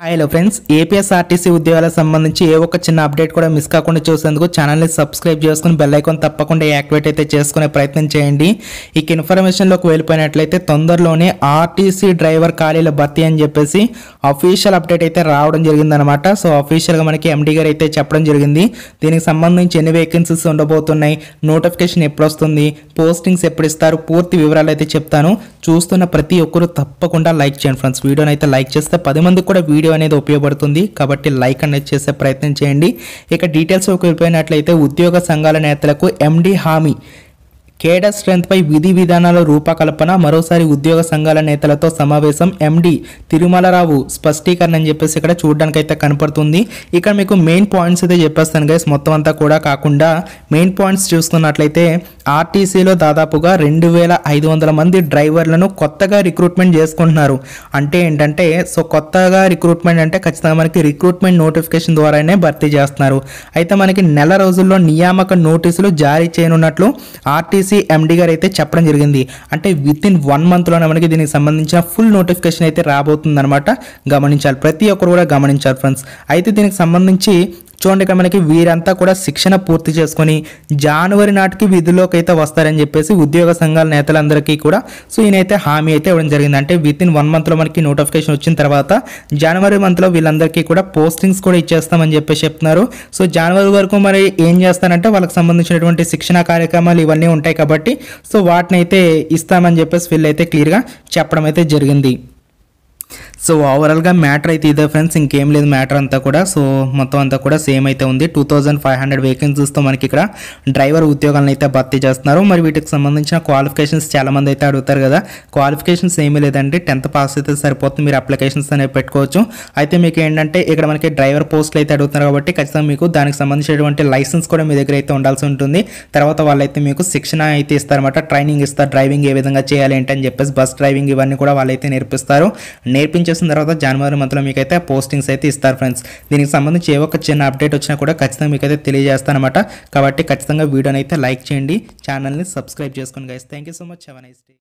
hi hello friends APSRTC ఉద్యోగాలకు సంబంధించి ఏ ఒక్క చిన్న అప్డేట్ కూడా మిస్ కాకుండా చూసేందుకు ఛానల్ని సబ్స్క్రైబ్ చేసుకుని బెల్ ఐకాన్ తప్పకుండా యాక్టివేట్ అయితే చేసుకునే ప్రయత్నం చేయండి ఇక ఇన్ఫర్మేషన్లోకి వెళ్ళిపోయినట్లయితే తొందరలోనే ఆర్టీసీ డ్రైవర్ ఖాళీల భర్తీ అని చెప్పేసి అఫీషియల్ అప్డేట్ అయితే రావడం జరిగిందనమాట సో అఫీషియల్గా మనకి ఎండీ గారు అయితే చెప్పడం జరిగింది దీనికి సంబంధించి ఎన్ని వేకెన్సీస్ ఉండబోతున్నాయి నోటిఫికేషన్ ఎప్పుడు వస్తుంది పోస్టింగ్స్ ఎప్పుడు ఇస్తారు పూర్తి వివరాలు అయితే చెప్తాను చూస్తున్న ప్రతి ఒక్కరూ తప్పకుండా లైక్ చేయండి ఫ్రెండ్స్ వీడియోని అయితే లైక్ చేస్తే పది మందికి కూడా వీడియో వీడియో అనేది ఉపయోగపడుతుంది కాబట్టి లైక్ అనేది చేసే ప్రయత్నం చేయండి ఇక డీటెయిల్స్ వెళ్ళిపోయినట్లయితే ఉద్యోగ సంఘాల నేతలకు ఎండి హామీ కేడర్ స్ట్రెంత్పై విధి విధానాల రూపకల్పన మరోసారి ఉద్యోగ సంఘాల నేతలతో సమావేశం ఎండి తిరుమలరావు స్పష్టీకరణ అని చెప్పేసి ఇక్కడ చూడడానికి అయితే కనపడుతుంది ఇక్కడ మీకు మెయిన్ పాయింట్స్ అయితే చెప్పేస్తాను గైస్ మొత్తం అంతా కూడా కాకుండా మెయిన్ పాయింట్స్ చూస్తున్నట్లయితే ఆర్టీసీలో దాదాపుగా రెండు వేల ఐదు వందల మంది డ్రైవర్లను కొత్తగా రిక్రూట్మెంట్ చేసుకుంటున్నారు అంటే ఏంటంటే సో కొత్తగా రిక్రూట్మెంట్ అంటే ఖచ్చితంగా మనకి రిక్రూట్మెంట్ నోటిఫికేషన్ ద్వారానే భర్తీ చేస్తున్నారు అయితే మనకి నెల రోజుల్లో నియామక నోటీసులు జారీ చేయనున్నట్లు ఆర్టీసీ ఎన్టీపీసీ ఎండీ గారు అయితే చెప్పడం జరిగింది అంటే విత్ ఇన్ వన్ మంత్లోనే మనకి దీనికి సంబంధించిన ఫుల్ నోటిఫికేషన్ అయితే అనమాట గమనించాలి ప్రతి ఒక్కరు కూడా గమనించాలి ఫ్రెండ్స్ అయితే దీనికి సంబంధించి చూడండి ఇక్కడ మనకి వీరంతా కూడా శిక్షణ పూర్తి చేసుకొని జనవరి నాటికి విధుల్లోకి అయితే వస్తారని చెప్పేసి ఉద్యోగ సంఘాల నేతలందరికీ కూడా సో ఈయనైతే హామీ అయితే ఇవ్వడం జరిగింది అంటే విత్ ఇన్ వన్ మంత్లో మనకి నోటిఫికేషన్ వచ్చిన తర్వాత జనవరి మంత్లో వీళ్ళందరికీ కూడా పోస్టింగ్స్ కూడా ఇచ్చేస్తామని చెప్పేసి చెప్తున్నారు సో జనవరి వరకు మరి ఏం చేస్తానంటే వాళ్ళకి సంబంధించినటువంటి శిక్షణ కార్యక్రమాలు ఇవన్నీ ఉంటాయి కాబట్టి సో వాటిని అయితే ఇస్తామని చెప్పేసి వీళ్ళైతే క్లియర్గా చెప్పడం అయితే జరిగింది సో ఓవరాల్గా మ్యాటర్ అయితే ఇదే ఫ్రెండ్స్ ఇంకేం లేదు మ్యాటర్ అంతా కూడా సో మొత్తం అంతా కూడా సేమ్ అయితే ఉంది టూ థౌజండ్ ఫైవ్ హండ్రెడ్ వేకెన్సీస్తో మనకి ఇక్కడ డ్రైవర్ ఉద్యోగాలను అయితే భర్తీ చేస్తున్నారు మరి వీటికి సంబంధించిన క్వాలిఫికేషన్స్ చాలామంది అయితే అడుగుతారు కదా క్వాలిఫికేషన్స్ ఏమీ లేదండి టెన్త్ పాస్ అయితే సరిపోతుంది మీరు అప్లికేషన్స్ అనేవి పెట్టుకోవచ్చు అయితే మీకు ఏంటంటే ఇక్కడ మనకి డ్రైవర్ పోస్టులు అయితే అడుగుతున్నారు కాబట్టి ఖచ్చితంగా మీకు దానికి సంబంధించినటువంటి లైసెన్స్ కూడా మీ దగ్గర అయితే ఉండాల్సి ఉంటుంది తర్వాత వాళ్ళైతే మీకు శిక్షణ అయితే ఇస్తారన్నమాట ట్రైనింగ్ ఇస్తారు డ్రైవింగ్ ఏ విధంగా చేయాలి ఏంటని చెప్పేసి బస్ డ్రైవింగ్ ఇవన్నీ కూడా వాళ్ళైతే నేర్పిస్తారు నేర్పించి చేసిన తర్వాత జనవరి మంత్లో మీకైతే పోస్టింగ్స్ అయితే ఇస్తారు ఫ్రెండ్స్ దీనికి సంబంధించి ఏ ఒక్క చిన్న అప్డేట్ వచ్చినా కూడా ఖచ్చితంగా మీకైతే తెలియజేస్తానమాట కాబట్టి ఖచ్చితంగా వీడియోని అయితే లైక్ చేయండి ఛానల్ని సబ్స్క్రైబ్ చేసుకుని guys thank so much have nice day